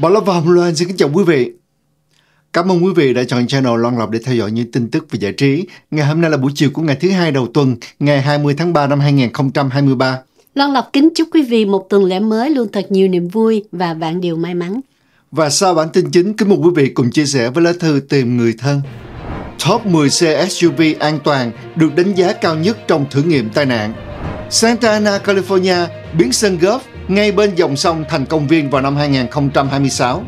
Bảo Long và Hồng Loan xin kính chào quý vị. Cảm ơn quý vị đã chọn channel Loan Lộc để theo dõi những tin tức về giải trí. Ngày hôm nay là buổi chiều của ngày thứ hai đầu tuần, ngày 20 tháng 3 năm 2023. Loan Lộc kính chúc quý vị một tuần lễ mới luôn thật nhiều niềm vui và bạn điều may mắn. Và sau bản tin chính, kính mời quý vị cùng chia sẻ với lá thư tìm người thân. Top 10 xe SUV an toàn được đánh giá cao nhất trong thử nghiệm tai nạn. Santa Ana, California, biến sân golf ngay bên dòng sông thành công viên vào năm 2026.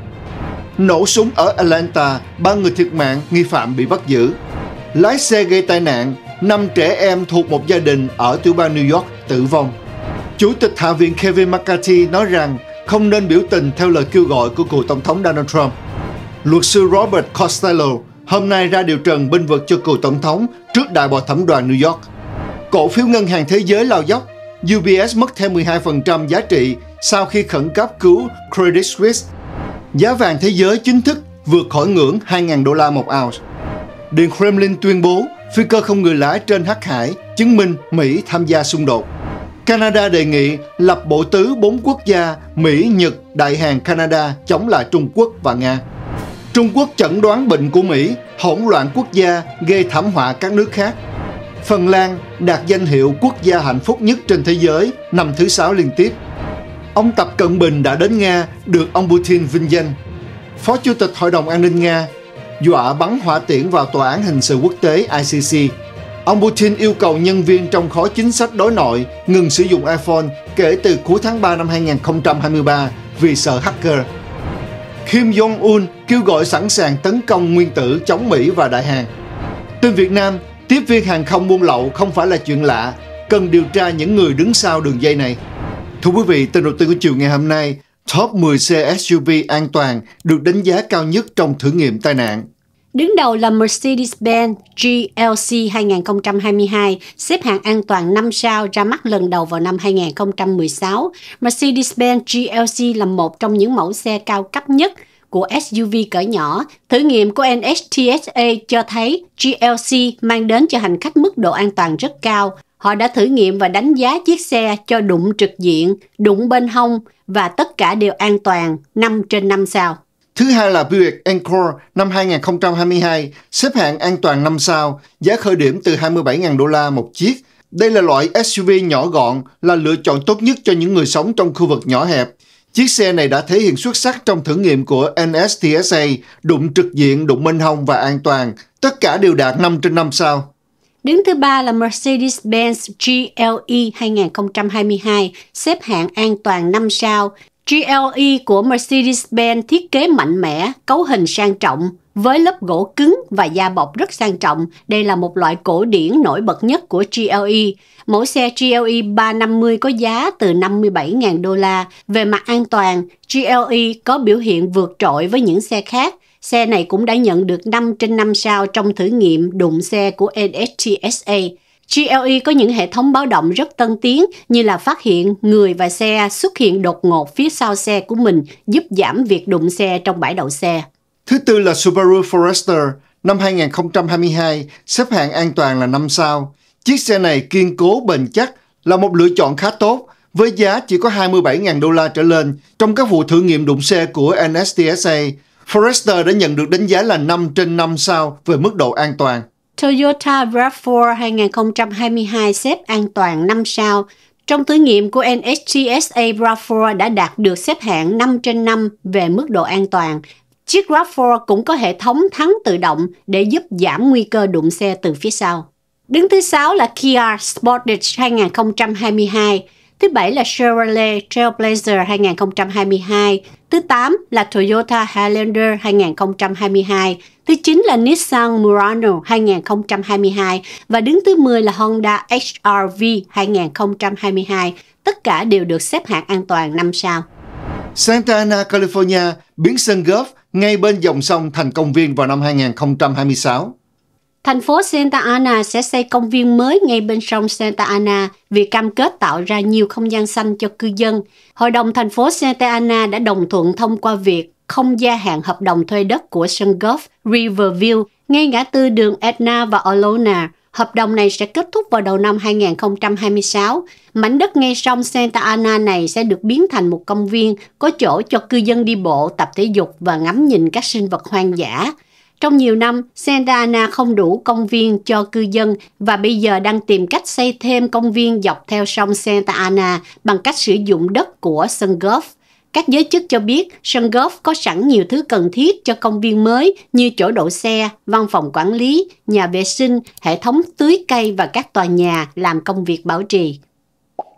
Nổ súng ở Atlanta, ba người thiệt mạng, nghi phạm bị bắt giữ. Lái xe gây tai nạn, năm trẻ em thuộc một gia đình ở tiểu bang New York tử vong. Chủ tịch Hạ viện Kevin McCarthy nói rằng không nên biểu tình theo lời kêu gọi của cựu Tổng thống Donald Trump. Luật sư Robert Costello hôm nay ra điều trần bên vực cho cựu Tổng thống trước đại bồi thẩm đoàn New York. Cổ phiếu ngân hàng thế giới lao dốc UBS mất thêm 12% giá trị sau khi khẩn cấp cứu Credit Suisse. Giá vàng thế giới chính thức vượt khỏi ngưỡng 2.000 đô la một ounce. Điện Kremlin tuyên bố phi cơ không người lái trên Hắc Hải chứng minh Mỹ tham gia xung đột. Canada đề nghị lập bộ tứ bốn quốc gia Mỹ, Nhật, Đại Hàn, Canada chống lại Trung Quốc và Nga. Trung Quốc chẩn đoán bệnh của Mỹ, hỗn loạn quốc gia gây thảm họa các nước khác. Phần Lan đạt danh hiệu quốc gia hạnh phúc nhất trên thế giới năm thứ sáu liên tiếp. Ông Tập Cận Bình đã đến Nga được ông Putin vinh danh. Phó Chủ tịch Hội đồng An ninh Nga dọa bắn hỏa tiễn vào Tòa án Hình sự Quốc tế ICC. Ông Putin yêu cầu nhân viên trong khối chính sách đối nội ngừng sử dụng iPhone kể từ cuối tháng 3 năm 2023 vì sợ hacker. Kim Jong-un kêu gọi sẵn sàng tấn công nguyên tử chống Mỹ và Đại Hàn. Tin Việt Nam Tiếp viên hàng không buôn lậu không phải là chuyện lạ, cần điều tra những người đứng sau đường dây này. Thưa quý vị, tin đầu tiên của chiều ngày hôm nay, top 10 xe SUV an toàn được đánh giá cao nhất trong thử nghiệm tai nạn. Đứng đầu là Mercedes-Benz GLC 2022, xếp hạng an toàn 5 sao ra mắt lần đầu vào năm 2016. Mercedes-Benz GLC là một trong những mẫu xe cao cấp nhất – của SUV cỡ nhỏ, thử nghiệm của NHTSA cho thấy GLC mang đến cho hành khách mức độ an toàn rất cao. Họ đã thử nghiệm và đánh giá chiếc xe cho đụng trực diện, đụng bên hông và tất cả đều an toàn 5 trên 5 sao. Thứ hai là Buick Encore năm 2022, xếp hạng an toàn 5 sao, giá khởi điểm từ 27.000 đô la một chiếc. Đây là loại SUV nhỏ gọn, là lựa chọn tốt nhất cho những người sống trong khu vực nhỏ hẹp. Chiếc xe này đã thể hiện xuất sắc trong thử nghiệm của NSTSA, đụng trực diện, đụng bên hông và an toàn. Tất cả đều đạt 5 trên 5 sao. Đứng thứ ba là Mercedes-Benz GLE 2022, xếp hạng an toàn 5 sao, GLE của Mercedes-Benz thiết kế mạnh mẽ, cấu hình sang trọng, với lớp gỗ cứng và da bọc rất sang trọng, đây là một loại cổ điển nổi bật nhất của GLE. Mẫu xe GLE 350 có giá từ 57.000 đô la. Về mặt an toàn, GLE có biểu hiện vượt trội với những xe khác. Xe này cũng đã nhận được 5 trên 5 sao trong thử nghiệm đụng xe của NHTSA. GLE có những hệ thống báo động rất tân tiến như là phát hiện người và xe xuất hiện đột ngột phía sau xe của mình giúp giảm việc đụng xe trong bãi đậu xe. Thứ tư là Subaru Forester, năm 2022 xếp hạng an toàn là 5 sao. Chiếc xe này kiên cố bền chắc là một lựa chọn khá tốt với giá chỉ có 27.000 đô la trở lên trong các vụ thử nghiệm đụng xe của NSTSA. Forester đã nhận được đánh giá là 5 trên 5 sao về mức độ an toàn. Toyota RAV4 2022 xếp an toàn 5 sao. Trong thử nghiệm của NHTSA RAV4 đã đạt được xếp hạng 5 trên 5 về mức độ an toàn. Chiếc RAV4 cũng có hệ thống thắng tự động để giúp giảm nguy cơ đụng xe từ phía sau. Đứng thứ 6 là Kia Sportage 2022, thứ 7 là Chevrolet Trailblazer 2022, thứ 8 là Toyota Highlander 2022, Thứ 9 là Nissan Murano 2022 và đứng thứ 10 là Honda HR-V 2022. Tất cả đều được xếp hạng an toàn 5 sao. Santa Ana, California, biến sân golf ngay bên dòng sông thành công viên vào năm 2026. Thành phố Santa Ana sẽ xây công viên mới ngay bên sông Santa Ana vì cam kết tạo ra nhiều không gian xanh cho cư dân. Hội đồng thành phố Santa Ana đã đồng thuận thông qua việc không gia hạn hợp đồng thuê đất của sân golf Riverview ngay ngã tư đường Edna và Olona. Hợp đồng này sẽ kết thúc vào đầu năm 2026. Mảnh đất ngay sông Santa Ana này sẽ được biến thành một công viên có chỗ cho cư dân đi bộ, tập thể dục và ngắm nhìn các sinh vật hoang dã. Trong nhiều năm, Santa Ana không đủ công viên cho cư dân và bây giờ đang tìm cách xây thêm công viên dọc theo sông Santa Ana bằng cách sử dụng đất của sân golf. Các giới chức cho biết sân golf có sẵn nhiều thứ cần thiết cho công viên mới như chỗ đậu xe, văn phòng quản lý, nhà vệ sinh, hệ thống tưới cây và các tòa nhà làm công việc bảo trì.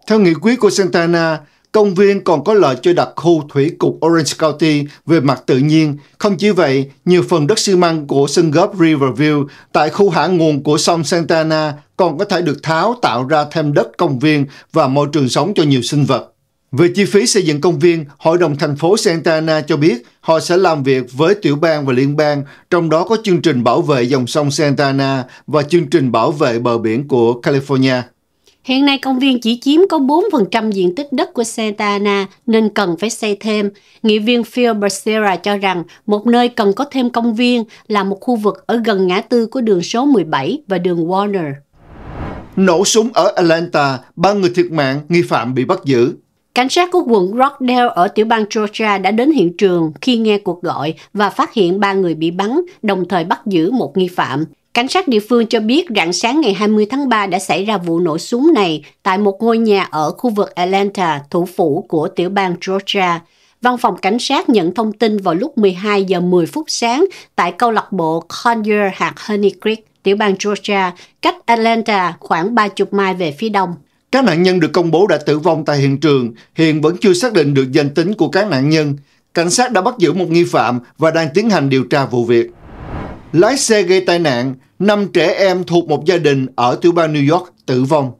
Theo nghị quyết của Santana, công viên còn có lợi cho đặc khu thủy cục Orange County về mặt tự nhiên. Không chỉ vậy, nhiều phần đất xi măng của sân golf Riverview tại khu hạ nguồn của sông Santana còn có thể được tháo tạo ra thêm đất công viên và môi trường sống cho nhiều sinh vật. Về chi phí xây dựng công viên, Hội đồng thành phố Santa Ana cho biết họ sẽ làm việc với tiểu bang và liên bang, trong đó có chương trình bảo vệ dòng sông Santa Ana và chương trình bảo vệ bờ biển của California. Hiện nay công viên chỉ chiếm có 4% diện tích đất của Santa Ana nên cần phải xây thêm. Nghị viên Phil Becerra cho rằng một nơi cần có thêm công viên là một khu vực ở gần ngã tư của đường số 17 và đường Warner. Nổ súng ở Atlanta, ba người thiệt mạng, nghi phạm bị bắt giữ. Cảnh sát của quận Rockdale ở tiểu bang Georgia đã đến hiện trường khi nghe cuộc gọi và phát hiện ba người bị bắn, đồng thời bắt giữ một nghi phạm. Cảnh sát địa phương cho biết rạng sáng ngày 20 tháng 3 đã xảy ra vụ nổ súng này tại một ngôi nhà ở khu vực Atlanta, thủ phủ của tiểu bang Georgia. Văn phòng cảnh sát nhận thông tin vào lúc 12 giờ 10 phút sáng tại câu lạc bộ Conyer hạt Honey Creek, tiểu bang Georgia, cách Atlanta khoảng 30 mai về phía đông. Các nạn nhân được công bố đã tử vong tại hiện trường, hiện vẫn chưa xác định được danh tính của các nạn nhân. Cảnh sát đã bắt giữ một nghi phạm và đang tiến hành điều tra vụ việc. Lái xe gây tai nạn, 5 trẻ em thuộc một gia đình ở tiểu bang New York tử vong.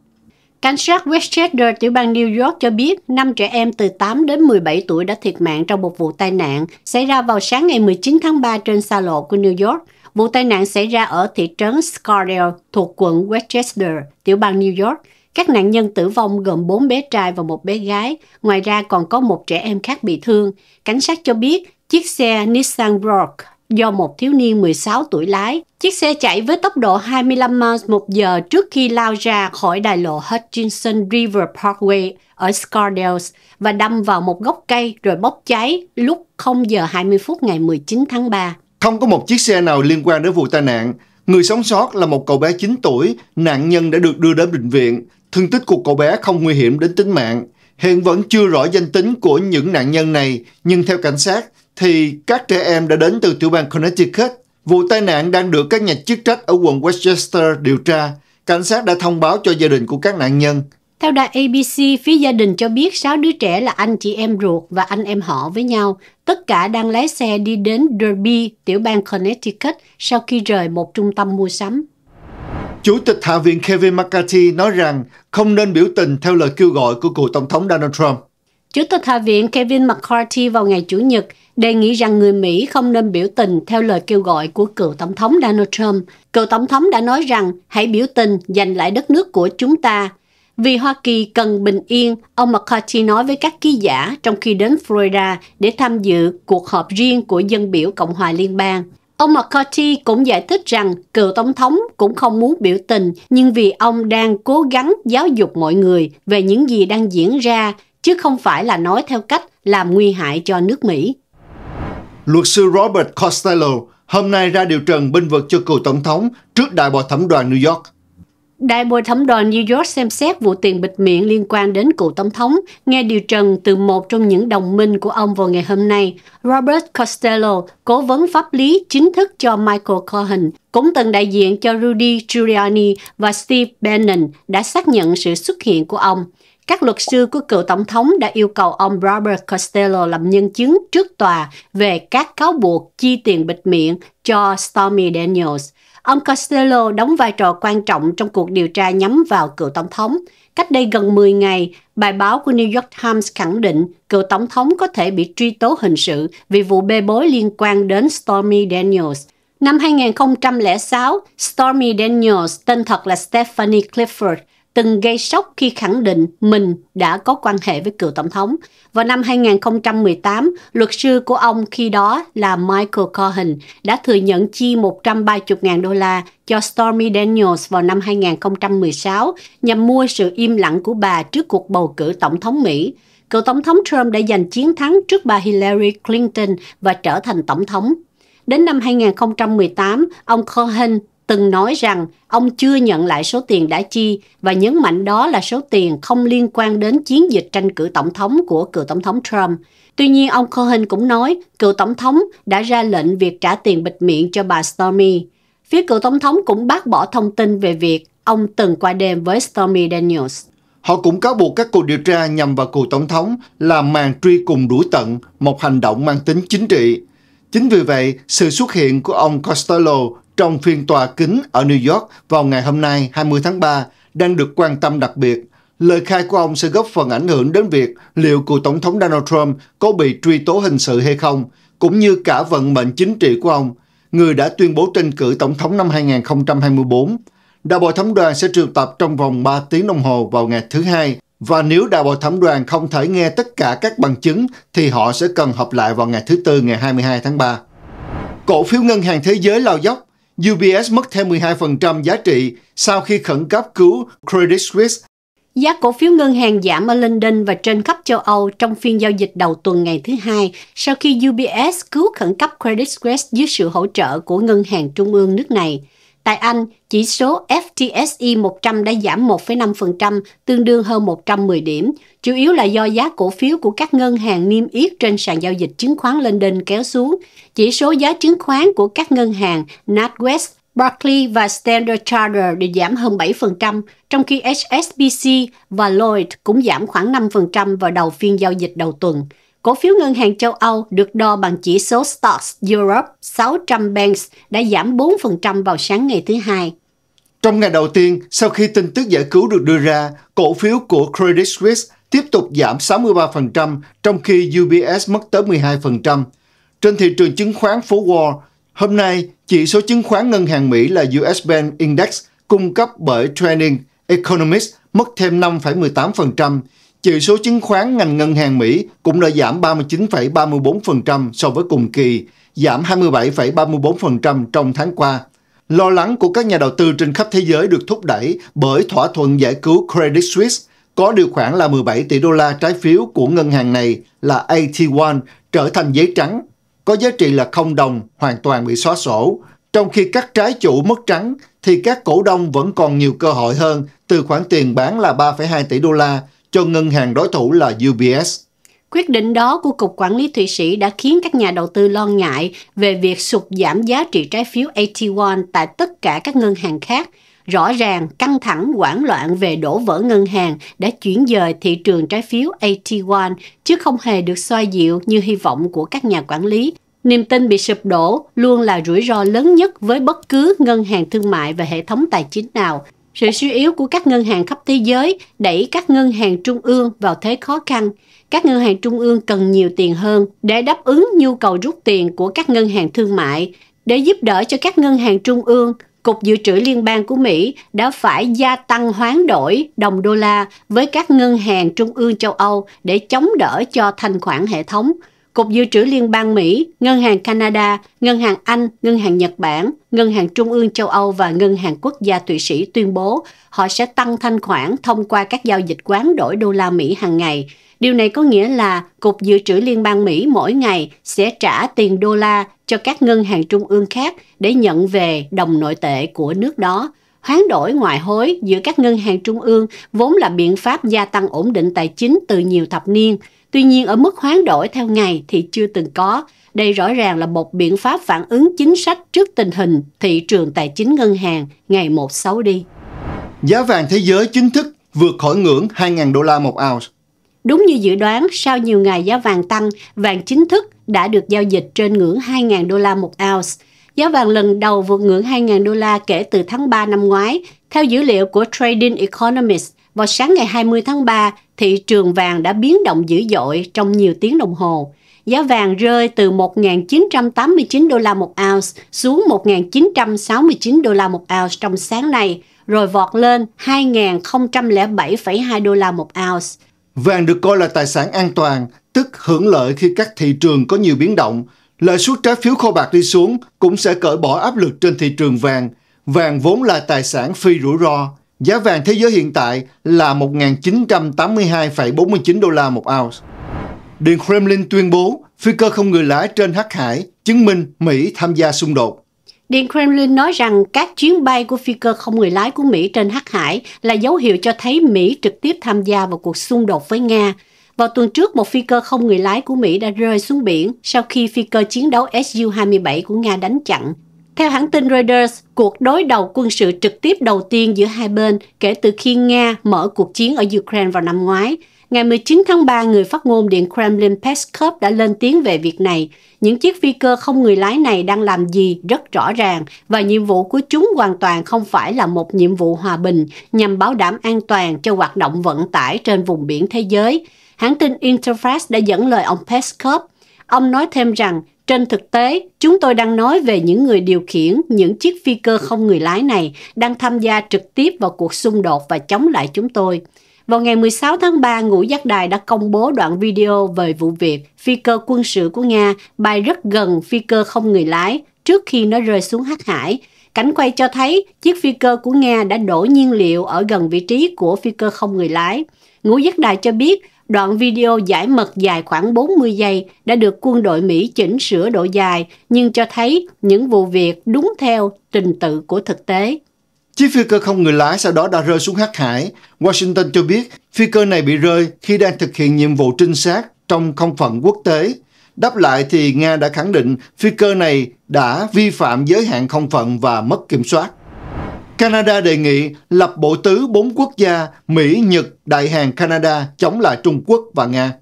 Cảnh sát Westchester tiểu bang New York cho biết 5 trẻ em từ 8 đến 17 tuổi đã thiệt mạng trong một vụ tai nạn xảy ra vào sáng ngày 19 tháng 3 trên xa lộ của New York. Vụ tai nạn xảy ra ở thị trấn Scarsdale thuộc quận Westchester, tiểu bang New York. Các nạn nhân tử vong gồm 4 bé trai và một bé gái, ngoài ra còn có một trẻ em khác bị thương. Cảnh sát cho biết chiếc xe Nissan Rogue do một thiếu niên 16 tuổi lái. Chiếc xe chạy với tốc độ 25 miles một giờ trước khi lao ra khỏi đại lộ Hutchinson River Parkway ở Scardale và đâm vào một gốc cây rồi bốc cháy lúc 0 giờ 20 phút ngày 19 tháng 3. Không có một chiếc xe nào liên quan đến vụ tai nạn. Người sống sót là một cậu bé 9 tuổi, nạn nhân đã được đưa đến bệnh viện. Thương tích của cậu bé không nguy hiểm đến tính mạng. Hiện vẫn chưa rõ danh tính của những nạn nhân này, nhưng theo cảnh sát thì các trẻ em đã đến từ tiểu bang Connecticut. Vụ tai nạn đang được các nhà chức trách ở quận Westchester điều tra. Cảnh sát đã thông báo cho gia đình của các nạn nhân. Theo đài ABC, phía gia đình cho biết 6 đứa trẻ là anh chị em ruột và anh em họ với nhau. Tất cả đang lái xe đi đến Derby, tiểu bang Connecticut, sau khi rời một trung tâm mua sắm. Chủ tịch Hạ viện Kevin McCarthy nói rằng không nên biểu tình theo lời kêu gọi của cựu Tổng thống Donald Trump. Chủ tịch Hạ viện Kevin McCarthy vào ngày Chủ nhật đề nghị rằng người Mỹ không nên biểu tình theo lời kêu gọi của cựu Tổng thống Donald Trump. Cựu Tổng thống đã nói rằng hãy biểu tình giành lại đất nước của chúng ta. Vì Hoa Kỳ cần bình yên, ông McCarthy nói với các ký giả trong khi đến Florida để tham dự cuộc họp riêng của dân biểu Cộng hòa liên bang. Ông McCarthy cũng giải thích rằng cựu tổng thống cũng không muốn biểu tình nhưng vì ông đang cố gắng giáo dục mọi người về những gì đang diễn ra chứ không phải là nói theo cách làm nguy hại cho nước Mỹ. Luật sư Robert Costello hôm nay ra điều trần bên vực cho cựu tổng thống trước đại bò thẩm đoàn New York. Đại bồi thẩm đoàn New York xem xét vụ tiền bịt miệng liên quan đến cựu tổng thống, nghe điều trần từ một trong những đồng minh của ông vào ngày hôm nay. Robert Costello, cố vấn pháp lý chính thức cho Michael Cohen, cũng từng đại diện cho Rudy Giuliani và Steve Bannon, đã xác nhận sự xuất hiện của ông. Các luật sư của cựu tổng thống đã yêu cầu ông Robert Costello làm nhân chứng trước tòa về các cáo buộc chi tiền bịt miệng cho Stormy Daniels. Ông Costello đóng vai trò quan trọng trong cuộc điều tra nhắm vào cựu tổng thống. Cách đây gần 10 ngày, bài báo của New York Times khẳng định cựu tổng thống có thể bị truy tố hình sự vì vụ bê bối liên quan đến Stormy Daniels. Năm 2006, Stormy Daniels, tên thật là Stephanie Clifford, từng gây sốc khi khẳng định mình đã có quan hệ với cựu tổng thống. Vào năm 2018, luật sư của ông khi đó là Michael Cohen đã thừa nhận chi 130.000 đô la cho Stormy Daniels vào năm 2016 nhằm mua sự im lặng của bà trước cuộc bầu cử tổng thống Mỹ. Cựu tổng thống Trump đã giành chiến thắng trước bà Hillary Clinton và trở thành tổng thống. Đến năm 2018, ông Cohen từng nói rằng ông chưa nhận lại số tiền đã chi và nhấn mạnh đó là số tiền không liên quan đến chiến dịch tranh cử tổng thống của cựu tổng thống Trump. Tuy nhiên, ông Cohen cũng nói cựu tổng thống đã ra lệnh việc trả tiền bịt miệng cho bà Stormy. Phía cựu tổng thống cũng bác bỏ thông tin về việc ông từng qua đêm với Stormy Daniels. Họ cũng cáo buộc các cuộc điều tra nhằm vào cựu tổng thống là màn truy cùng đuổi tận, một hành động mang tính chính trị. Chính vì vậy, sự xuất hiện của ông Costello trong phiên tòa kính ở New York vào ngày hôm nay 20 tháng 3 đang được quan tâm đặc biệt. Lời khai của ông sẽ góp phần ảnh hưởng đến việc liệu cựu Tổng thống Donald Trump có bị truy tố hình sự hay không, cũng như cả vận mệnh chính trị của ông, người đã tuyên bố tranh cử Tổng thống năm 2024. Đại bồi thẩm đoàn sẽ triệu tập trong vòng 3 tiếng đồng hồ vào ngày thứ hai và nếu đại bồi thẩm đoàn không thể nghe tất cả các bằng chứng thì họ sẽ cần họp lại vào ngày thứ Tư ngày 22 tháng 3. Cổ phiếu ngân hàng thế giới lao dốc UBS mất thêm 12% giá trị sau khi khẩn cấp cứu Credit Suisse. Giá cổ phiếu ngân hàng giảm ở London và trên khắp châu Âu trong phiên giao dịch đầu tuần ngày thứ Hai sau khi UBS cứu khẩn cấp Credit Suisse dưới sự hỗ trợ của Ngân hàng Trung ương nước này. Tại Anh, chỉ số FTSE 100 đã giảm 1,5%, tương đương hơn 110 điểm, chủ yếu là do giá cổ phiếu của các ngân hàng niêm yết trên sàn giao dịch chứng khoán London kéo xuống. Chỉ số giá chứng khoán của các ngân hàng NatWest, Barclay và Standard Charter đều giảm hơn 7%, trong khi HSBC và Lloyd cũng giảm khoảng 5% vào đầu phiên giao dịch đầu tuần. Cổ phiếu ngân hàng châu Âu được đo bằng chỉ số Stocks Europe 600 Banks đã giảm 4% vào sáng ngày thứ Hai. Trong ngày đầu tiên, sau khi tin tức giải cứu được đưa ra, cổ phiếu của Credit Suisse tiếp tục giảm 63%, trong khi UBS mất tới 12%. Trên thị trường chứng khoán phố Wall, hôm nay chỉ số chứng khoán ngân hàng Mỹ là US Bank Index cung cấp bởi Training Economics mất thêm 5,18%, chỉ số chứng khoán ngành ngân hàng Mỹ cũng đã giảm 39,34% so với cùng kỳ, giảm 27,34% trong tháng qua. Lo lắng của các nhà đầu tư trên khắp thế giới được thúc đẩy bởi thỏa thuận giải cứu Credit Suisse có điều khoản là 17 tỷ đô la trái phiếu của ngân hàng này là AT1 trở thành giấy trắng, có giá trị là không đồng, hoàn toàn bị xóa sổ. Trong khi các trái chủ mất trắng thì các cổ đông vẫn còn nhiều cơ hội hơn từ khoản tiền bán là 3,2 tỷ đô la cho ngân hàng đối thủ là UBS. Quyết định đó của Cục Quản lý Thụy Sĩ đã khiến các nhà đầu tư lo ngại về việc sụt giảm giá trị trái phiếu AT1 tại tất cả các ngân hàng khác. Rõ ràng, căng thẳng hoảng loạn về đổ vỡ ngân hàng đã chuyển dời thị trường trái phiếu AT1 chứ không hề được xoa dịu như hy vọng của các nhà quản lý. Niềm tin bị sụp đổ luôn là rủi ro lớn nhất với bất cứ ngân hàng thương mại và hệ thống tài chính nào. Sự suy yếu của các ngân hàng khắp thế giới đẩy các ngân hàng trung ương vào thế khó khăn. Các ngân hàng trung ương cần nhiều tiền hơn để đáp ứng nhu cầu rút tiền của các ngân hàng thương mại. Để giúp đỡ cho các ngân hàng trung ương, Cục Dự trữ Liên bang của Mỹ đã phải gia tăng hoán đổi đồng đô la với các ngân hàng trung ương châu Âu để chống đỡ cho thanh khoản hệ thống – Cục Dự trữ Liên bang Mỹ, Ngân hàng Canada, Ngân hàng Anh, Ngân hàng Nhật Bản, Ngân hàng Trung ương châu Âu và Ngân hàng Quốc gia Thụy Sĩ tuyên bố họ sẽ tăng thanh khoản thông qua các giao dịch quán đổi đô la Mỹ hàng ngày. Điều này có nghĩa là Cục Dự trữ Liên bang Mỹ mỗi ngày sẽ trả tiền đô la cho các ngân hàng trung ương khác để nhận về đồng nội tệ của nước đó hoán đổi ngoại hối giữa các ngân hàng trung ương vốn là biện pháp gia tăng ổn định tài chính từ nhiều thập niên Tuy nhiên ở mức hoán đổi theo ngày thì chưa từng có. Đây rõ ràng là một biện pháp phản ứng chính sách trước tình hình thị trường tài chính ngân hàng ngày một xấu đi. Giá vàng thế giới chính thức vượt khỏi ngưỡng 2.000 đô la một ounce. Đúng như dự đoán, sau nhiều ngày giá vàng tăng, vàng chính thức đã được giao dịch trên ngưỡng 2.000 đô la một ounce. Giá vàng lần đầu vượt ngưỡng 2.000 đô la kể từ tháng 3 năm ngoái. Theo dữ liệu của Trading Economist, vào sáng ngày 20 tháng 3, thị trường vàng đã biến động dữ dội trong nhiều tiếng đồng hồ. Giá vàng rơi từ 1.989 đô la một ounce xuống 1.969 đô la một ounce trong sáng nay, rồi vọt lên 2.007,2 đô la một ounce. Vàng được coi là tài sản an toàn, tức hưởng lợi khi các thị trường có nhiều biến động. Lợi suất trái phiếu kho bạc đi xuống cũng sẽ cởi bỏ áp lực trên thị trường vàng. Vàng vốn là tài sản phi rủi ro. Giá vàng thế giới hiện tại là 1.982,49 đô la một ounce. Điện Kremlin tuyên bố phi cơ không người lái trên Hắc Hải chứng minh Mỹ tham gia xung đột. Điện Kremlin nói rằng các chuyến bay của phi cơ không người lái của Mỹ trên Hắc Hải là dấu hiệu cho thấy Mỹ trực tiếp tham gia vào cuộc xung đột với Nga. Vào tuần trước, một phi cơ không người lái của Mỹ đã rơi xuống biển sau khi phi cơ chiến đấu Su-27 của Nga đánh chặn. Theo hãng tin Reuters, cuộc đối đầu quân sự trực tiếp đầu tiên giữa hai bên kể từ khi Nga mở cuộc chiến ở Ukraine vào năm ngoái. Ngày 19 tháng 3, người phát ngôn Điện Kremlin Peskov đã lên tiếng về việc này. Những chiếc phi cơ không người lái này đang làm gì rất rõ ràng và nhiệm vụ của chúng hoàn toàn không phải là một nhiệm vụ hòa bình nhằm bảo đảm an toàn cho hoạt động vận tải trên vùng biển thế giới. Hãng tin Interfax đã dẫn lời ông Peskov Ông nói thêm rằng trên thực tế, chúng tôi đang nói về những người điều khiển những chiếc phi cơ không người lái này đang tham gia trực tiếp vào cuộc xung đột và chống lại chúng tôi. Vào ngày 16 tháng 3, Ngũ Giác Đài đã công bố đoạn video về vụ việc phi cơ quân sự của Nga bay rất gần phi cơ không người lái trước khi nó rơi xuống hắc hải. Cảnh quay cho thấy chiếc phi cơ của Nga đã đổ nhiên liệu ở gần vị trí của phi cơ không người lái. Ngũ Giác Đài cho biết Đoạn video giải mật dài khoảng 40 giây đã được quân đội Mỹ chỉnh sửa độ dài nhưng cho thấy những vụ việc đúng theo trình tự của thực tế. Chiếc phi cơ không người lái sau đó đã rơi xuống hắc hải. Washington cho biết phi cơ này bị rơi khi đang thực hiện nhiệm vụ trinh sát trong không phận quốc tế. Đáp lại thì Nga đã khẳng định phi cơ này đã vi phạm giới hạn không phận và mất kiểm soát. Canada đề nghị lập bộ tứ bốn quốc gia Mỹ, Nhật, Đại Hàn, Canada chống lại Trung Quốc và Nga.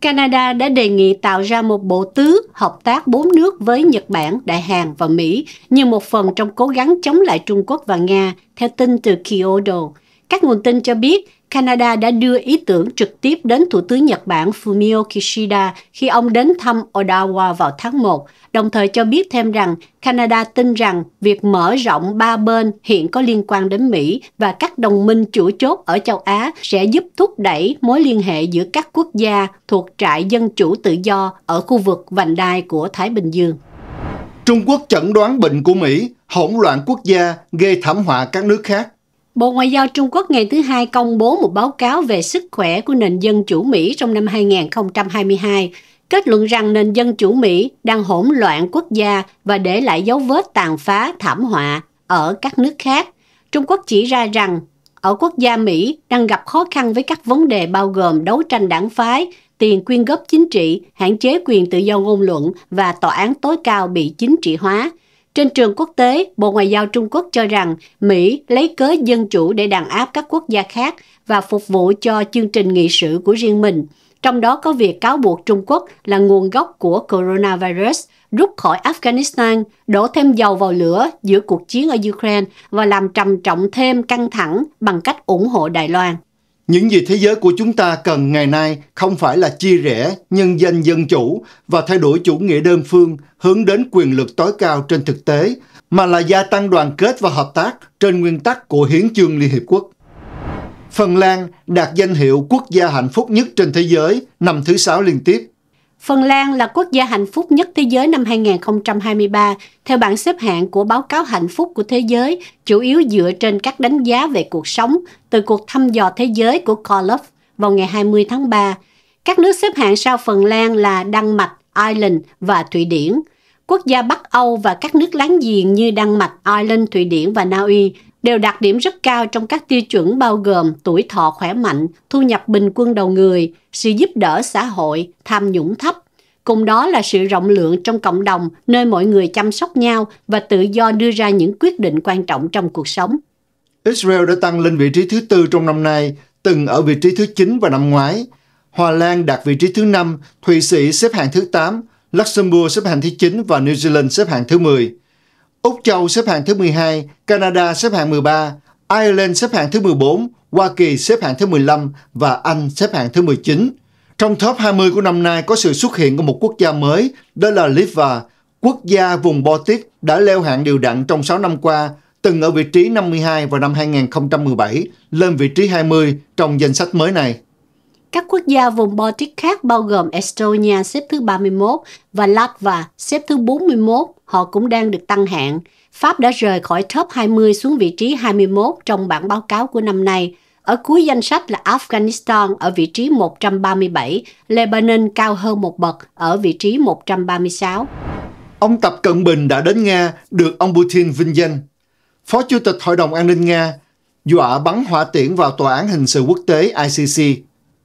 Canada đã đề nghị tạo ra một bộ tứ hợp tác bốn nước với Nhật Bản, Đại Hàn và Mỹ như một phần trong cố gắng chống lại Trung Quốc và Nga, theo tin từ Kyoto. Các nguồn tin cho biết Canada đã đưa ý tưởng trực tiếp đến Thủ tướng Nhật Bản Fumio Kishida khi ông đến thăm Ottawa vào tháng 1, đồng thời cho biết thêm rằng Canada tin rằng việc mở rộng ba bên hiện có liên quan đến Mỹ và các đồng minh chủ chốt ở châu Á sẽ giúp thúc đẩy mối liên hệ giữa các quốc gia thuộc trại dân chủ tự do ở khu vực vành đai của Thái Bình Dương. Trung Quốc chẩn đoán bệnh của Mỹ, hỗn loạn quốc gia gây thảm họa các nước khác. Bộ Ngoại giao Trung Quốc ngày thứ Hai công bố một báo cáo về sức khỏe của nền dân chủ Mỹ trong năm 2022, kết luận rằng nền dân chủ Mỹ đang hỗn loạn quốc gia và để lại dấu vết tàn phá thảm họa ở các nước khác. Trung Quốc chỉ ra rằng ở quốc gia Mỹ đang gặp khó khăn với các vấn đề bao gồm đấu tranh đảng phái, tiền quyên góp chính trị, hạn chế quyền tự do ngôn luận và tòa án tối cao bị chính trị hóa – trên trường quốc tế, Bộ Ngoại giao Trung Quốc cho rằng Mỹ lấy cớ dân chủ để đàn áp các quốc gia khác và phục vụ cho chương trình nghị sự của riêng mình, trong đó có việc cáo buộc Trung Quốc là nguồn gốc của coronavirus, rút khỏi Afghanistan, đổ thêm dầu vào lửa giữa cuộc chiến ở Ukraine và làm trầm trọng thêm căng thẳng bằng cách ủng hộ Đài Loan. Những gì thế giới của chúng ta cần ngày nay không phải là chia rẽ, nhân danh dân chủ và thay đổi chủ nghĩa đơn phương hướng đến quyền lực tối cao trên thực tế, mà là gia tăng đoàn kết và hợp tác trên nguyên tắc của Hiến chương Liên Hiệp Quốc. Phần Lan đạt danh hiệu quốc gia hạnh phúc nhất trên thế giới năm thứ sáu liên tiếp. Phần Lan là quốc gia hạnh phúc nhất thế giới năm 2023 theo bảng xếp hạng của báo cáo hạnh phúc của thế giới, chủ yếu dựa trên các đánh giá về cuộc sống từ cuộc thăm dò thế giới của Gallup vào ngày 20 tháng 3. Các nước xếp hạng sau Phần Lan là Đan Mạch, Ireland và Thụy Điển. Quốc gia Bắc Âu và các nước láng giềng như Đan Mạch, Ireland, Thụy Điển và Na Uy đều đạt điểm rất cao trong các tiêu chuẩn bao gồm tuổi thọ khỏe mạnh, thu nhập bình quân đầu người, sự giúp đỡ xã hội, tham nhũng thấp. Cùng đó là sự rộng lượng trong cộng đồng nơi mọi người chăm sóc nhau và tự do đưa ra những quyết định quan trọng trong cuộc sống. Israel đã tăng lên vị trí thứ tư trong năm nay, từng ở vị trí thứ 9 vào năm ngoái. Hoa Lan đạt vị trí thứ 5, Thụy Sĩ xếp hạng thứ 8, Luxembourg xếp hạng thứ 9 và New Zealand xếp hạng thứ 10. Úc Châu xếp hạng thứ 12, Canada xếp hạng 13, Ireland xếp hạng thứ 14, Hoa Kỳ xếp hạng thứ 15 và Anh xếp hạng thứ 19. Trong top 20 của năm nay có sự xuất hiện của một quốc gia mới, đó là Litva, quốc gia vùng Baltic đã leo hạng đều đặn trong 6 năm qua, từng ở vị trí 52 vào năm 2017, lên vị trí 20 trong danh sách mới này. Các quốc gia vùng Baltic khác bao gồm Estonia xếp thứ 31 và Latvia xếp thứ 41 họ cũng đang được tăng hạng. Pháp đã rời khỏi top 20 xuống vị trí 21 trong bản báo cáo của năm nay. Ở cuối danh sách là Afghanistan ở vị trí 137, Lebanon cao hơn một bậc ở vị trí 136. Ông Tập Cận Bình đã đến Nga, được ông Putin vinh danh. Phó Chủ tịch Hội đồng An ninh Nga dọa bắn hỏa tiễn vào Tòa án Hình sự Quốc tế ICC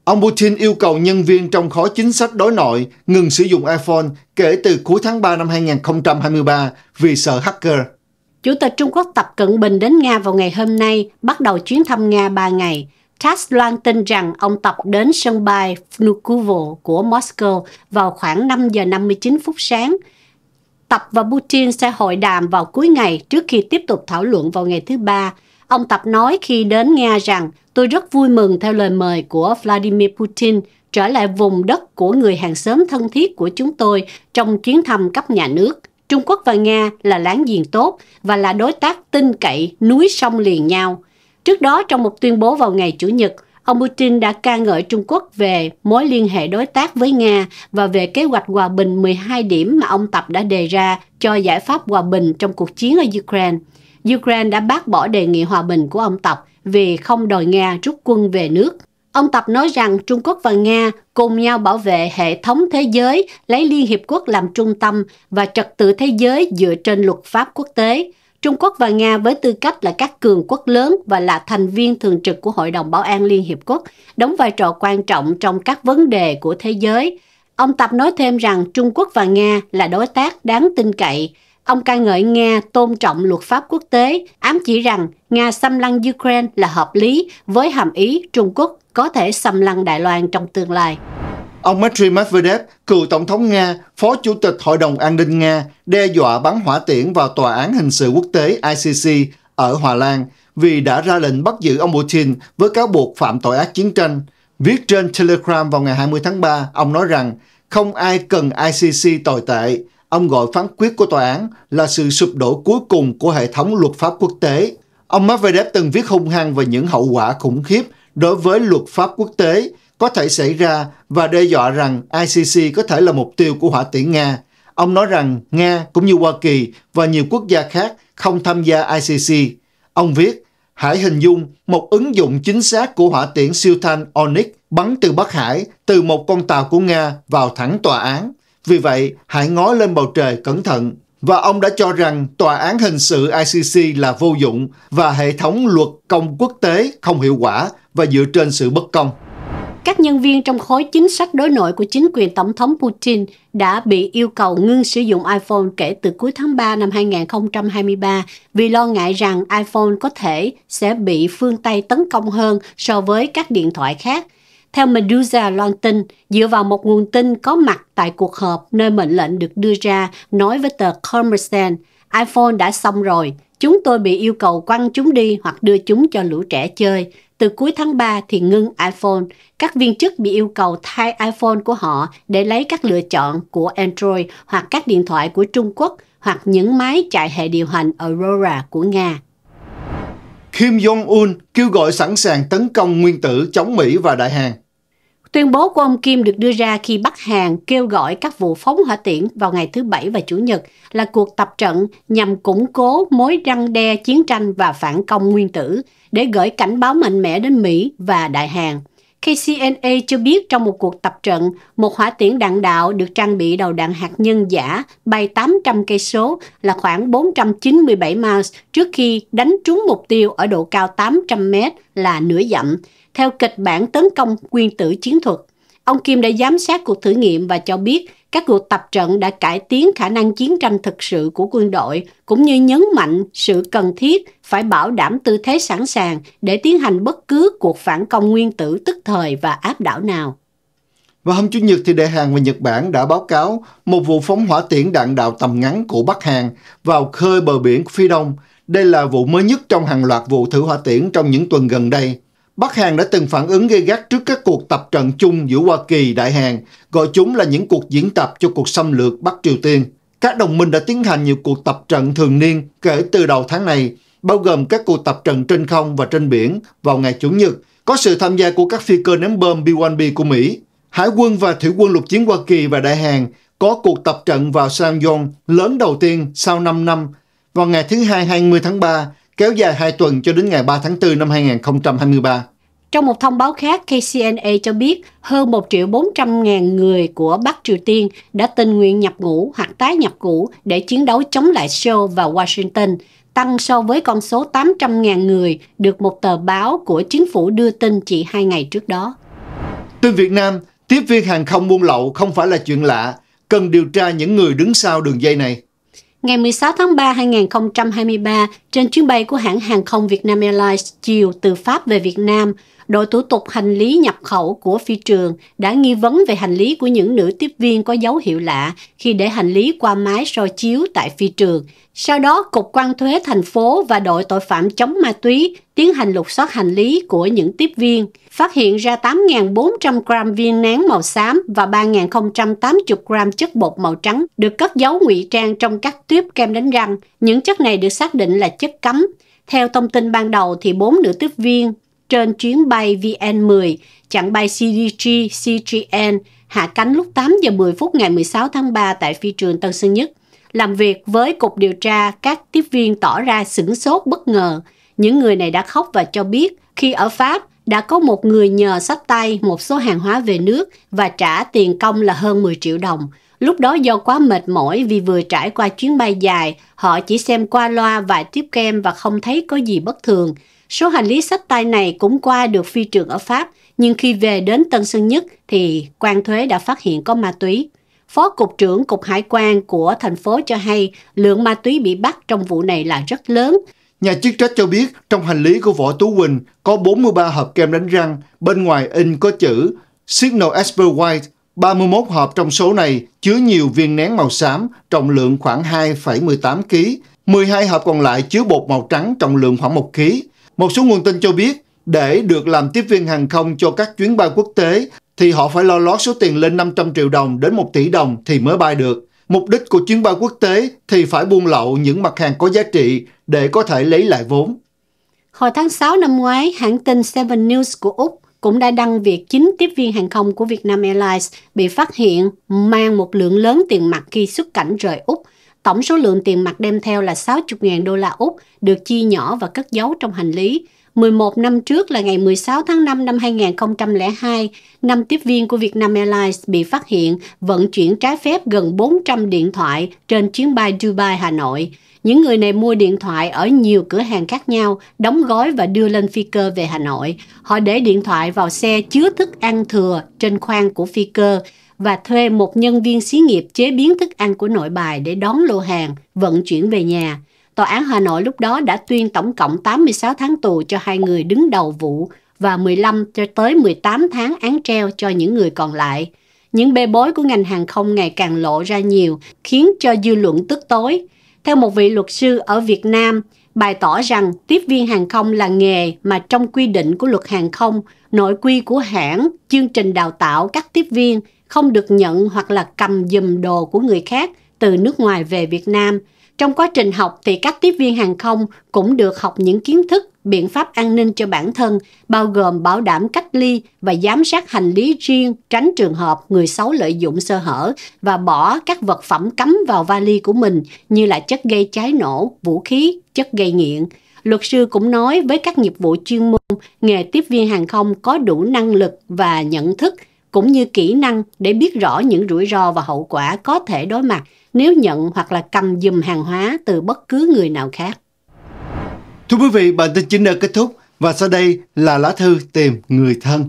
Ông Putin yêu cầu nhân viên trong khối chính sách đối nội ngừng sử dụng iPhone kể từ cuối tháng 3 năm 2023 vì sợ hacker. Chủ tịch Trung Quốc Tập Cận Bình đến Nga vào ngày hôm nay, bắt đầu chuyến thăm Nga 3 ngày. TASS loan tin rằng ông Tập đến sân bay Vnukovo của Moscow vào khoảng 5 giờ 59 phút sáng. Tập và Putin sẽ hội đàm vào cuối ngày trước khi tiếp tục thảo luận vào ngày thứ ba – Ông Tập nói khi đến Nga rằng tôi rất vui mừng theo lời mời của Vladimir Putin trở lại vùng đất của người hàng xóm thân thiết của chúng tôi trong chuyến thăm cấp nhà nước. Trung Quốc và Nga là láng giềng tốt và là đối tác tin cậy núi sông liền nhau. Trước đó trong một tuyên bố vào ngày Chủ nhật, ông Putin đã ca ngợi Trung Quốc về mối liên hệ đối tác với Nga và về kế hoạch hòa bình 12 điểm mà ông Tập đã đề ra cho giải pháp hòa bình trong cuộc chiến ở Ukraine. Ukraine đã bác bỏ đề nghị hòa bình của ông Tập vì không đòi Nga rút quân về nước. Ông Tập nói rằng Trung Quốc và Nga cùng nhau bảo vệ hệ thống thế giới lấy Liên Hiệp Quốc làm trung tâm và trật tự thế giới dựa trên luật pháp quốc tế. Trung Quốc và Nga với tư cách là các cường quốc lớn và là thành viên thường trực của Hội đồng Bảo an Liên Hiệp Quốc, đóng vai trò quan trọng trong các vấn đề của thế giới. Ông Tập nói thêm rằng Trung Quốc và Nga là đối tác đáng tin cậy, Ông ca ngợi Nga tôn trọng luật pháp quốc tế, ám chỉ rằng Nga xâm lăng Ukraine là hợp lý với hàm ý Trung Quốc có thể xâm lăng Đài Loan trong tương lai. Ông Dmitry Medvedev, cựu tổng thống Nga, phó chủ tịch Hội đồng An ninh Nga, đe dọa bắn hỏa tiễn vào Tòa án Hình sự Quốc tế ICC ở Hòa Lan vì đã ra lệnh bắt giữ ông Putin với cáo buộc phạm tội ác chiến tranh. Viết trên Telegram vào ngày 20 tháng 3, ông nói rằng không ai cần ICC tồi tệ, Ông gọi phán quyết của tòa án là sự sụp đổ cuối cùng của hệ thống luật pháp quốc tế. Ông Medvedev từng viết hung hăng về những hậu quả khủng khiếp đối với luật pháp quốc tế có thể xảy ra và đe dọa rằng ICC có thể là mục tiêu của hỏa tiễn Nga. Ông nói rằng Nga cũng như Hoa Kỳ và nhiều quốc gia khác không tham gia ICC. Ông viết, hãy hình dung một ứng dụng chính xác của hỏa tiễn siêu thanh Onyx bắn từ Bắc Hải từ một con tàu của Nga vào thẳng tòa án. Vì vậy, hãy ngó lên bầu trời cẩn thận. Và ông đã cho rằng tòa án hình sự ICC là vô dụng và hệ thống luật công quốc tế không hiệu quả và dựa trên sự bất công các nhân viên trong khối chính sách đối nội của chính quyền Tổng thống Putin đã bị yêu cầu ngưng sử dụng iPhone kể từ cuối tháng 3 năm 2023 vì lo ngại rằng iPhone có thể sẽ bị phương Tây tấn công hơn so với các điện thoại khác – theo Medusa loan tin, dựa vào một nguồn tin có mặt tại cuộc họp nơi mệnh lệnh được đưa ra nói với tờ Commerce, iPhone đã xong rồi, chúng tôi bị yêu cầu quăng chúng đi hoặc đưa chúng cho lũ trẻ chơi. Từ cuối tháng 3 thì ngưng iPhone. Các viên chức bị yêu cầu thay iPhone của họ để lấy các lựa chọn của Android hoặc các điện thoại của Trung Quốc hoặc những máy chạy hệ điều hành Aurora của Nga. Kim Jong-un kêu gọi sẵn sàng tấn công nguyên tử chống Mỹ và Đại Hàn. Tuyên bố của ông Kim được đưa ra khi Bắc Hàn kêu gọi các vụ phóng hỏa tiễn vào ngày thứ Bảy và Chủ nhật là cuộc tập trận nhằm củng cố mối răng đe chiến tranh và phản công nguyên tử để gửi cảnh báo mạnh mẽ đến Mỹ và Đại Hàn. KCNA cho biết trong một cuộc tập trận, một hỏa tiễn đạn đạo được trang bị đầu đạn hạt nhân giả bay 800 cây số là khoảng 497 miles trước khi đánh trúng mục tiêu ở độ cao 800 mét là nửa dặm, theo kịch bản tấn công nguyên tử chiến thuật. Ông Kim đã giám sát cuộc thử nghiệm và cho biết các cuộc tập trận đã cải tiến khả năng chiến tranh thực sự của quân đội, cũng như nhấn mạnh sự cần thiết phải bảo đảm tư thế sẵn sàng để tiến hành bất cứ cuộc phản công nguyên tử tức thời và áp đảo nào. Và hôm Chủ nhật thì Đại Hàn và Nhật Bản đã báo cáo một vụ phóng hỏa tiễn đạn đạo tầm ngắn của Bắc Hàn vào khơi bờ biển phía Đông. Đây là vụ mới nhất trong hàng loạt vụ thử hỏa tiễn trong những tuần gần đây. Bắc Hàn đã từng phản ứng gây gắt trước các cuộc tập trận chung giữa Hoa Kỳ, Đại Hàn, gọi chúng là những cuộc diễn tập cho cuộc xâm lược Bắc Triều Tiên. Các đồng minh đã tiến hành nhiều cuộc tập trận thường niên kể từ đầu tháng này, bao gồm các cuộc tập trận trên không và trên biển vào ngày Chủ nhật, có sự tham gia của các phi cơ ném bom B-1B của Mỹ. Hải quân và thủy quân lục chiến Hoa Kỳ và Đại Hàn có cuộc tập trận vào Sangyong lớn đầu tiên sau 5 năm vào ngày thứ Hai 20 tháng 3 kéo dài 2 tuần cho đến ngày 3 tháng 4 năm 2023. Trong một thông báo khác, KCNA cho biết hơn 1 triệu 400 ngàn người của Bắc Triều Tiên đã tình nguyện nhập ngũ hoặc tái nhập ngũ để chiến đấu chống lại Seoul và Washington, tăng so với con số 800 ngàn người được một tờ báo của chính phủ đưa tin chỉ hai ngày trước đó. Tin Việt Nam, tiếp viên hàng không buôn lậu không phải là chuyện lạ, cần điều tra những người đứng sau đường dây này. Ngày 16 tháng 3 2023, trên chuyến bay của hãng hàng không Vietnam Airlines chiều từ Pháp về Việt Nam, đội thủ tục hành lý nhập khẩu của phi trường đã nghi vấn về hành lý của những nữ tiếp viên có dấu hiệu lạ khi để hành lý qua máy soi chiếu tại phi trường. Sau đó, Cục quan thuế thành phố và đội tội phạm chống ma túy tiến hành lục soát hành lý của những tiếp viên, phát hiện ra 8.400 gram viên nén màu xám và 3.080 gram chất bột màu trắng được cất giấu ngụy trang trong các tuyếp kem đánh răng. Những chất này được xác định là chất cấm. Theo thông tin ban đầu thì bốn nữ tiếp viên trên chuyến bay VN10, chặng bay CDG CGN hạ cánh lúc 8 giờ 10 phút ngày 16 tháng 3 tại phi trường Tân Sơn Nhất. Làm việc với cục điều tra, các tiếp viên tỏ ra sửng sốt bất ngờ. Những người này đã khóc và cho biết khi ở Pháp đã có một người nhờ sách tay một số hàng hóa về nước và trả tiền công là hơn 10 triệu đồng. Lúc đó do quá mệt mỏi vì vừa trải qua chuyến bay dài, họ chỉ xem qua loa vài tiếp kem và không thấy có gì bất thường. Số hành lý sách tay này cũng qua được phi trường ở Pháp, nhưng khi về đến Tân Sơn Nhất thì quan thuế đã phát hiện có ma túy. Phó Cục trưởng Cục Hải quan của thành phố cho hay lượng ma túy bị bắt trong vụ này là rất lớn. Nhà chức trách cho biết trong hành lý của Võ Tú Quỳnh có 43 hộp kem đánh răng, bên ngoài in có chữ Signal Esper White. 31 hộp trong số này chứa nhiều viên nén màu xám, trọng lượng khoảng 2,18 kg. 12 hộp còn lại chứa bột màu trắng trọng lượng khoảng 1 kg. Một số nguồn tin cho biết, để được làm tiếp viên hàng không cho các chuyến bay quốc tế thì họ phải lo lót số tiền lên 500 triệu đồng đến 1 tỷ đồng thì mới bay được. Mục đích của chuyến bay quốc tế thì phải buôn lậu những mặt hàng có giá trị để có thể lấy lại vốn. Hồi tháng 6 năm ngoái, hãng tin Seven News của Úc cũng đã đăng việc 9 tiếp viên hàng không của Vietnam Airlines bị phát hiện mang một lượng lớn tiền mặt khi xuất cảnh rời Úc – Tổng số lượng tiền mặt đem theo là 60.000 đô la Úc được chia nhỏ và cất giấu trong hành lý. 11 năm trước là ngày 16 tháng 5 năm 2002, năm tiếp viên của Vietnam Airlines bị phát hiện vận chuyển trái phép gần 400 điện thoại trên chuyến bay Dubai Hà Nội. Những người này mua điện thoại ở nhiều cửa hàng khác nhau, đóng gói và đưa lên phi cơ về Hà Nội. Họ để điện thoại vào xe chứa thức ăn thừa trên khoang của phi cơ và thuê một nhân viên xí nghiệp chế biến thức ăn của nội bài để đón lô hàng, vận chuyển về nhà. Tòa án Hà Nội lúc đó đã tuyên tổng cộng 86 tháng tù cho hai người đứng đầu vụ và 15 cho tới 18 tháng án treo cho những người còn lại. Những bê bối của ngành hàng không ngày càng lộ ra nhiều, khiến cho dư luận tức tối. Theo một vị luật sư ở Việt Nam, bày tỏ rằng tiếp viên hàng không là nghề mà trong quy định của luật hàng không, nội quy của hãng, chương trình đào tạo các tiếp viên không được nhận hoặc là cầm dùm đồ của người khác từ nước ngoài về Việt Nam. Trong quá trình học thì các tiếp viên hàng không cũng được học những kiến thức, biện pháp an ninh cho bản thân, bao gồm bảo đảm cách ly và giám sát hành lý riêng, tránh trường hợp người xấu lợi dụng sơ hở và bỏ các vật phẩm cấm vào vali của mình như là chất gây cháy nổ, vũ khí, chất gây nghiện. Luật sư cũng nói với các nghiệp vụ chuyên môn, nghề tiếp viên hàng không có đủ năng lực và nhận thức cũng như kỹ năng để biết rõ những rủi ro và hậu quả có thể đối mặt nếu nhận hoặc là cầm dùm hàng hóa từ bất cứ người nào khác. Thưa quý vị, bản tin chính đã kết thúc và sau đây là lá thư tìm người thân.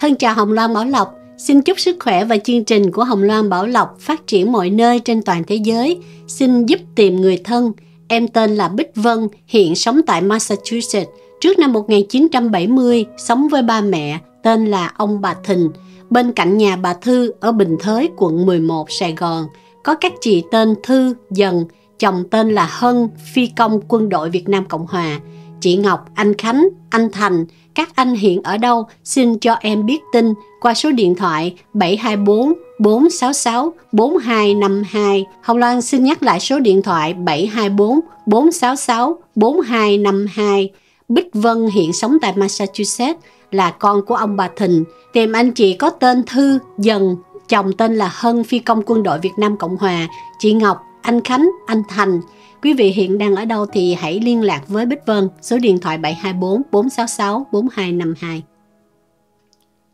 Thân chào Hồng Loan Bảo Lộc, xin chúc sức khỏe và chương trình của Hồng Loan Bảo Lộc phát triển mọi nơi trên toàn thế giới. Xin giúp tìm người thân – Em tên là Bích Vân, hiện sống tại Massachusetts. Trước năm 1970, sống với ba mẹ, tên là ông bà Thình, bên cạnh nhà bà Thư ở Bình Thới, quận 11, Sài Gòn. Có các chị tên Thư, Dần, chồng tên là Hân, phi công quân đội Việt Nam Cộng Hòa. Chị Ngọc, anh Khánh, anh Thành, các anh hiện ở đâu xin cho em biết tin qua số điện thoại 724 466 4252. Hồng Loan xin nhắc lại số điện thoại 724 466 4252. Bích Vân hiện sống tại Massachusetts là con của ông bà Thịnh. Tìm anh chị có tên Thư Dần, chồng tên là Hân phi công quân đội Việt Nam Cộng Hòa, chị Ngọc, anh Khánh, anh Thành. Quý vị hiện đang ở đâu thì hãy liên lạc với Bích Vân, số điện thoại 724 466 4252.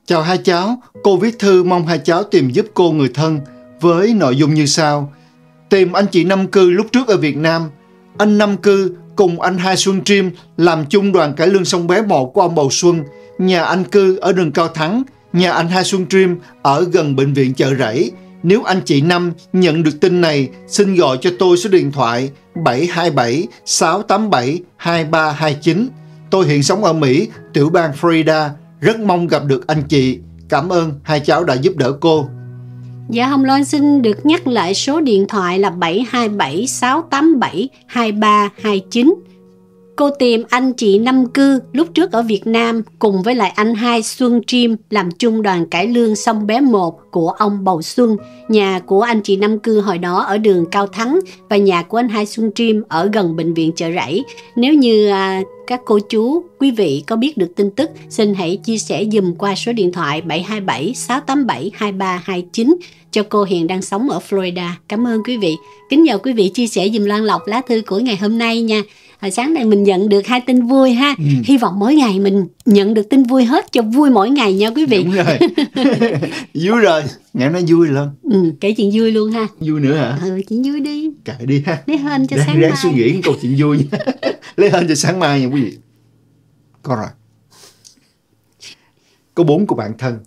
Chào hai cháu, cô viết thư mong hai cháu tìm giúp cô người thân với nội dung như sau. Tìm anh chị Năm Cư lúc trước ở Việt Nam. Anh Năm Cư cùng anh Hai Xuân Trim làm chung đoàn cải lương sông bé mộ của ông Bầu Xuân. Nhà anh Cư ở đường Cao Thắng, nhà anh Hai Xuân Trim ở gần bệnh viện chợ rẫy. Nếu anh chị Năm nhận được tin này, xin gọi cho tôi số điện thoại 727 687 2329. Tôi hiện sống ở Mỹ, tiểu bang Florida, rất mong gặp được anh chị. Cảm ơn hai cháu đã giúp đỡ cô. Dạ Hồng Loan xin được nhắc lại số điện thoại là 727 687 2329. Cô tìm anh chị Năm Cư lúc trước ở Việt Nam cùng với lại anh hai Xuân Chim làm chung đoàn cải lương sông bé một của ông Bầu Xuân. Nhà của anh chị Năm Cư hồi đó ở đường Cao Thắng và nhà của anh hai Xuân Chim ở gần bệnh viện Chợ Rẫy. Nếu như à, các cô chú, quý vị có biết được tin tức, xin hãy chia sẻ dùm qua số điện thoại 727 687 2329 cho cô hiện đang sống ở Florida. Cảm ơn quý vị. Kính nhờ quý vị chia sẻ dùm lan Lộc lá thư của ngày hôm nay nha hồi sáng nay mình nhận được hai tin vui ha ừ. hy vọng mỗi ngày mình nhận được tin vui hết cho vui mỗi ngày nha quý vị đúng rồi vui rồi ngày nó vui lắm ừ kể chuyện vui luôn ha vui nữa hả ừ chuyện vui đi kể đi ha lấy hên cho ráng, sáng ráng mai suy nghĩ câu chuyện vui nha lấy hên cho sáng mai nha quý vị có rồi có bốn của bạn thân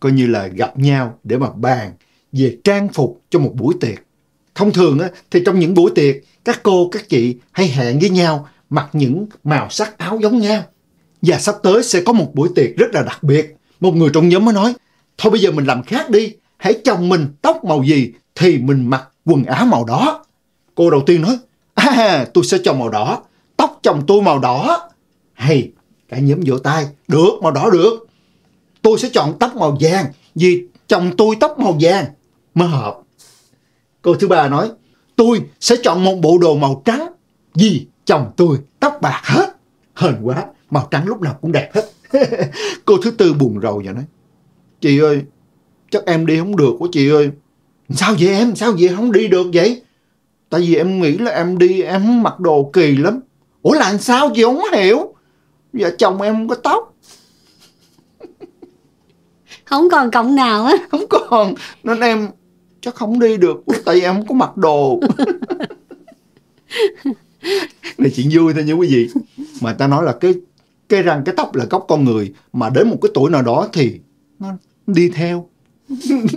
coi như là gặp nhau để mà bàn về trang phục cho một buổi tiệc thông thường á, thì trong những buổi tiệc các cô, các chị hay hẹn với nhau mặc những màu sắc áo giống nhau. Và sắp tới sẽ có một buổi tiệc rất là đặc biệt. Một người trong nhóm mới nói, thôi bây giờ mình làm khác đi, hãy chồng mình tóc màu gì thì mình mặc quần áo màu đó. Cô đầu tiên nói, à tôi sẽ chồng màu đỏ, tóc chồng tôi màu đỏ. Hay, cả nhóm vỗ tay, được, màu đỏ được. Tôi sẽ chọn tóc màu vàng vì chồng tôi tóc màu vàng. Mới hợp. Cô thứ ba nói, tôi sẽ chọn một bộ đồ màu trắng vì chồng tôi tóc bạc hết. Hên quá, màu trắng lúc nào cũng đẹp hết. cô thứ tư buồn rầu và nói, chị ơi, chắc em đi không được quá chị ơi. Sao vậy em, sao vậy không đi được vậy? Tại vì em nghĩ là em đi em mặc đồ kỳ lắm. Ủa là sao chị không hiểu? Vợ chồng em không có tóc. không còn cộng nào á. Không còn. Nên em chắc không đi được tại vì em không có mặc đồ này chuyện vui thôi nha quý vị mà ta nói là cái cái răng cái tóc là gốc con người mà đến một cái tuổi nào đó thì nó đi theo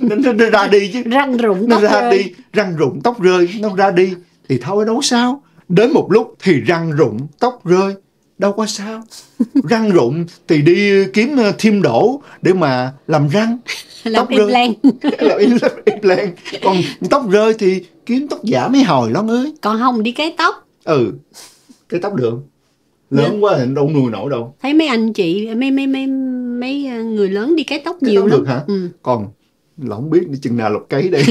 nó, nó ra đi chứ răng rụng nó ra rơi. đi răng rụng tóc rơi nó ra đi thì thôi đâu sao đến một lúc thì răng rụng tóc rơi đâu có sao răng rụng thì đi kiếm ờ, thêm đổ để mà làm răng làm tóc rơi plan. làm implant còn tóc rơi thì kiếm tóc giả mấy hồi lắm ơi còn không đi cái tóc ừ cái tóc được lớn Nên... Dạ. quá thì đâu nuôi nổi đâu thấy mấy anh chị mấy mấy mấy mấy người lớn đi cái tóc cái nhiều tóc lắm được hả ừ. còn lỏng biết đi chừng nào lột cấy đây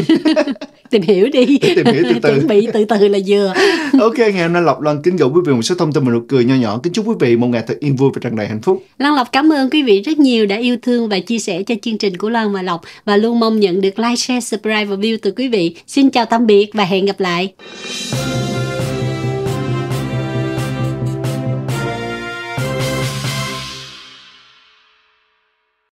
tìm hiểu đi tìm hiểu từ từ chuẩn bị từ từ là vừa ok ngày hôm nay lộc loan kính gửi quý vị một số thông tin mình được cười nho nhỏ kính chúc quý vị một ngày thật yên vui và tràn đầy hạnh phúc lan lộc cảm ơn quý vị rất nhiều đã yêu thương và chia sẻ cho chương trình của lan và lộc và luôn mong nhận được like share subscribe và view từ quý vị xin chào tạm biệt và hẹn gặp lại